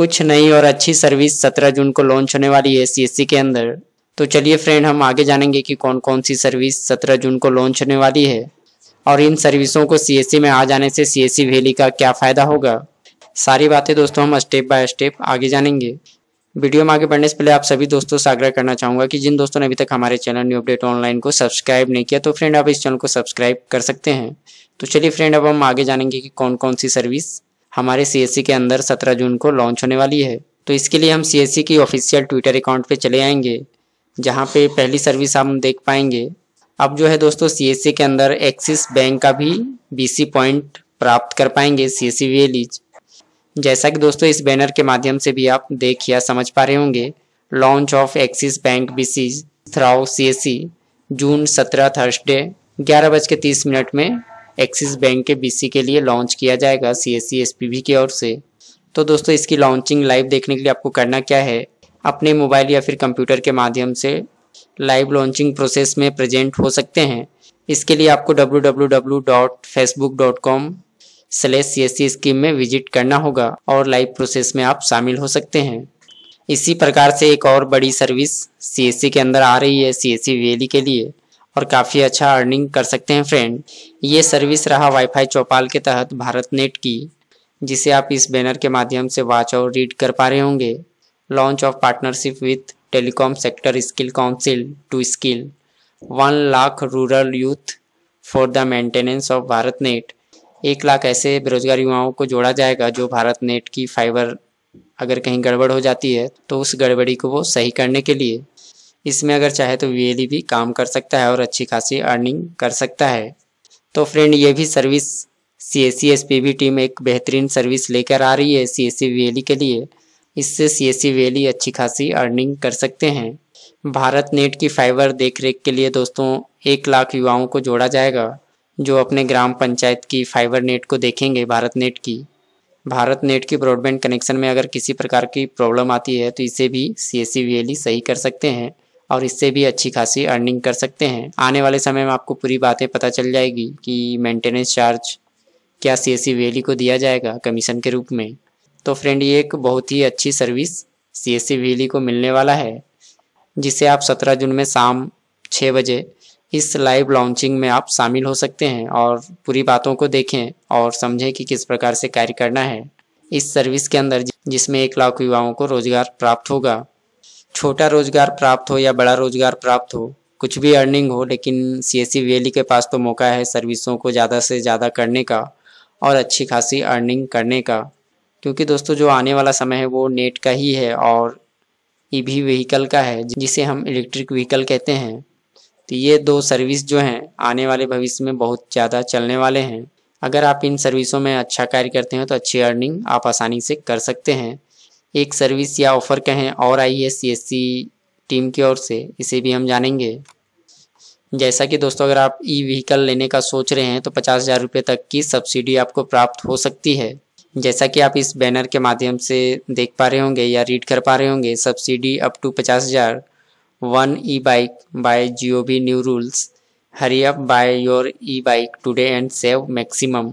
कुछ नई और अच्छी सर्विस 17 जून को लॉन्च होने वाली है सी के अंदर तो चलिए फ्रेंड हम आगे जानेंगे कि कौन कौन सी सर्विस 17 जून को लॉन्च होने वाली है और इन सर्विसों को सी में आ जाने से सी वैली का क्या फ़ायदा होगा सारी बातें दोस्तों हम स्टेप बाय स्टेप आगे जानेंगे वीडियो में आगे बढ़ने से पहले आप सभी दोस्तों से आग्रह करना चाहूंगा कि जिन दोस्तों ने अभी तक हमारे चैनल न्यू अपडेट ऑनलाइन को सब्सक्राइब नहीं किया तो फ्रेंड आप इस चैनल को सब्सक्राइब कर सकते हैं तो चलिए फ्रेंड अब हम आगे जानेंगे कि कौन कौन सी सर्विस हमारे सी के अंदर सत्रह जून को लॉन्च होने वाली है तो इसके लिए हम सी की ऑफिशियल ट्विटर अकाउंट पे चले आएंगे जहाँ पे पहली सर्विस हम देख पाएंगे अब जो है दोस्तों सी के अंदर एक्सिस बैंक का भी बी पॉइंट प्राप्त कर पाएंगे सी सी जैसा कि दोस्तों इस बैनर के माध्यम से भी आप देख या समझ पा रहे होंगे launch of Axis Bank BC through C June सत्रह थर्सडे ग्यारह बज के तीस मिनट में एक्सिस बैंक के बी के लिए लॉन्च किया जाएगा C S C S P B की ओर से तो दोस्तों इसकी लॉन्चिंग लाइव देखने के लिए आपको करना क्या है अपने मोबाइल या फिर कंप्यूटर के माध्यम से लाइव लॉन्चिंग प्रोसेस में प्रेजेंट हो सकते हैं इसके लिए आपको www.facebook.com slash C S C scheme में विजिट करना होगा और लाइव प्रोसेस में आप शामिल हो सकते हैं इसी प्रकार से एक और बड़ी सर्विस सी एस सी के अंदर आ रही है सी एस सी के लिए और काफ़ी अच्छा अर्निंग कर सकते हैं फ्रेंड ये सर्विस रहा वाईफाई चौपाल के तहत भारत नेट की जिसे आप इस बैनर के माध्यम से वाच और रीड कर पा रहे होंगे launch of partnership with telecom sector skill council to skill one lakh rural youth for the maintenance of Bharat net एक लाख ऐसे बेरोजगार युवाओं को जोड़ा जाएगा जो भारत नेट की फाइबर अगर कहीं गड़बड़ हो जाती है तो उस गड़बड़ी को वो सही करने के लिए इसमें अगर चाहे तो वी भी काम कर सकता है और अच्छी खासी अर्निंग कर सकता है तो फ्रेंड ये भी service C S C S P B team एक बेहतरीन सर्विस लेकर आ रही है सी एस सी वी के लिए इससे सी एस सी वी अच्छी खासी अर्निंग कर सकते हैं भारत नेट की फाइबर देखरेख के लिए दोस्तों एक लाख युवाओं को जोड़ा जाएगा जो अपने ग्राम पंचायत की फाइबर नेट को देखेंगे भारत नेट की भारत नेट की ब्रॉडबैंड कनेक्शन में अगर किसी प्रकार की प्रॉब्लम आती है तो इसे भी सी एस सी वी सही कर सकते हैं और इससे भी अच्छी खासी अर्निंग कर सकते हैं आने वाले समय में आपको पूरी बातें पता चल जाएगी कि मेंटेनेंस चार्ज क्या सी एस e को दिया जाएगा कमीशन के रूप में तो फ्रेंड ये एक बहुत ही अच्छी सर्विस सी एस को मिलने वाला है जिसे आप सत्रह जून में शाम छः बजे इस लाइव लॉन्चिंग में आप शामिल हो सकते हैं और पूरी बातों को देखें और समझें कि किस प्रकार से कार्य करना है इस सर्विस के अंदर जिसमें एक लाख युवाओं को रोजगार प्राप्त होगा छोटा रोजगार प्राप्त हो या बड़ा रोजगार प्राप्त हो कुछ भी अर्निंग हो लेकिन सी एस सी के पास तो मौका है सर्विसों को ज़्यादा से ज़्यादा करने का और अच्छी खासी अर्निंग करने का क्योंकि दोस्तों जो आने वाला समय है वो नेट का ही है और ई भी व्हीकल का है जिसे हम इलेक्ट्रिक व्हीकल कहते हैं तो ये दो सर्विस जो हैं आने वाले भविष्य में बहुत ज़्यादा चलने वाले हैं अगर आप इन सर्विसों में अच्छा कार्य करते हैं तो अच्छी अर्निंग आप आसानी से कर सकते हैं एक सर्विस या ऑफर कहें और आई है सी टीम की ओर से इसे भी हम जानेंगे जैसा कि दोस्तों अगर आप ई व्हीकल लेने का सोच रहे हैं तो पचास हज़ार रुपये तक की सब्सिडी आपको प्राप्त हो सकती है जैसा कि आप इस बैनर के माध्यम से देख पा रहे होंगे या रीड कर पा रहे होंगे सब्सिडी अप टू पचास हज़ार one e bike by Jio new rules hurry up buy your e bike today and save maximum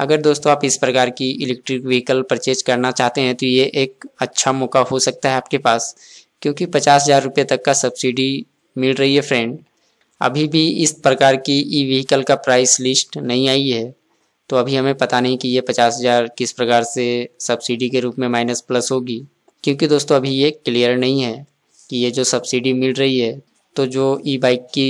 अगर दोस्तों आप इस प्रकार की इलेक्ट्रिक व्हीकल परचेज करना चाहते हैं तो ये एक अच्छा मौका हो सकता है आपके पास क्योंकि पचास हज़ार रुपये तक का सब्सिडी मिल रही है फ्रेंड अभी भी इस प्रकार की ई व्हीकल का प्राइस लिस्ट नहीं आई है तो अभी हमें पता नहीं कि ये पचास हज़ार किस प्रकार से सब्सिडी के रूप में माइनस प्लस होगी क्योंकि दोस्तों अभी ये क्लियर नहीं है कि ये जो सब्सिडी मिल रही है तो जो ई बाइक की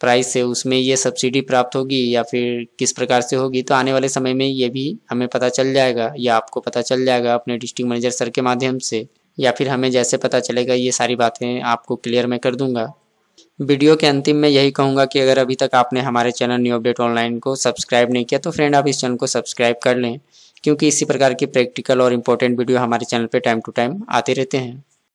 प्राइस से उसमें ये सब्सिडी प्राप्त होगी या फिर किस प्रकार से होगी तो आने वाले समय में ये भी हमें पता चल जाएगा या आपको पता चल जाएगा अपने डिस्ट्रिक्ट मैनेजर सर के माध्यम से या फिर हमें जैसे पता चलेगा ये सारी बातें आपको क्लियर मैं कर दूंगा वीडियो के अंतिम में यही कहूंगा कि अगर अभी तक आपने हमारे चैनल न्यू अपडेट ऑनलाइन को सब्सक्राइब नहीं किया तो फ्रेंड आप इस चैनल को सब्सक्राइब कर लें क्योंकि इसी प्रकार की प्रैक्टिकल और इम्पोर्टेंट वीडियो हमारे चैनल पर टाइम टू टाइम आते रहते हैं